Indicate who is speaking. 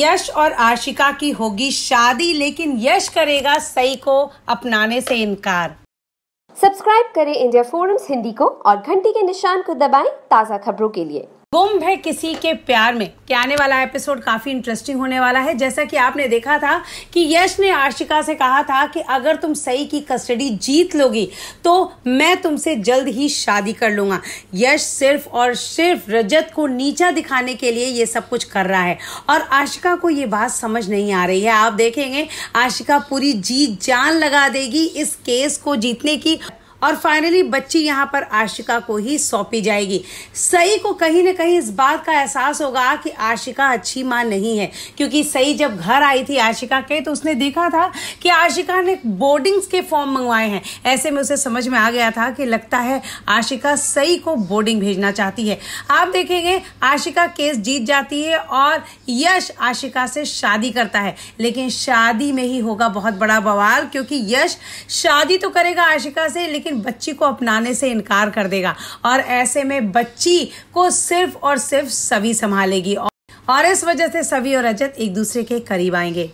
Speaker 1: यश और आशिका की होगी शादी लेकिन यश करेगा सई को अपनाने
Speaker 2: से इनकार सब्सक्राइब करें इंडिया फोरम्स हिंदी को और घंटी के निशान को दबाएं ताज़ा खबरों के लिए गुम है किसी के प्यार में कि आने वाला एपिसोड काफी इंटरेस्टिंग
Speaker 1: होने वाला है जैसा कि आपने देखा था कि यश ने आशिका से कहा था कि अगर तुम सई की कस्टडी जीत लोगी तो मैं तुमसे जल्द ही शादी कर लूंगा यश सिर्फ और सिर्फ रजत को नीचा दिखाने के लिए ये सब कुछ कर रहा है और आशिका को ये बात समझ नहीं आ रही है आप देखेंगे आशिका पूरी जीत जान लगा देगी इस केस को जीतने की और फाइनली बच्ची यहाँ पर आशिका को ही सौंपी जाएगी सई को कहीं ना कहीं इस बात का एहसास होगा कि आशिका अच्छी माँ नहीं है क्योंकि सई जब घर आई थी आशिका के तो उसने देखा था कि आशिका ने बोर्डिंग्स के फॉर्म मंगवाए हैं ऐसे में उसे समझ में आ गया था कि लगता है आशिका सई को बोर्डिंग भेजना चाहती है आप देखेंगे आशिका केस जीत जाती है और यश आशिका से शादी करता है लेकिन शादी में ही होगा बहुत बड़ा बवाल क्योंकि यश शादी तो करेगा आशिका से लेकिन लेकिन बच्ची को अपनाने से इनकार कर देगा और ऐसे में बच्ची को सिर्फ और सिर्फ सभी संभालेगी और इस वजह से सभी और रजत एक दूसरे के करीब आएंगे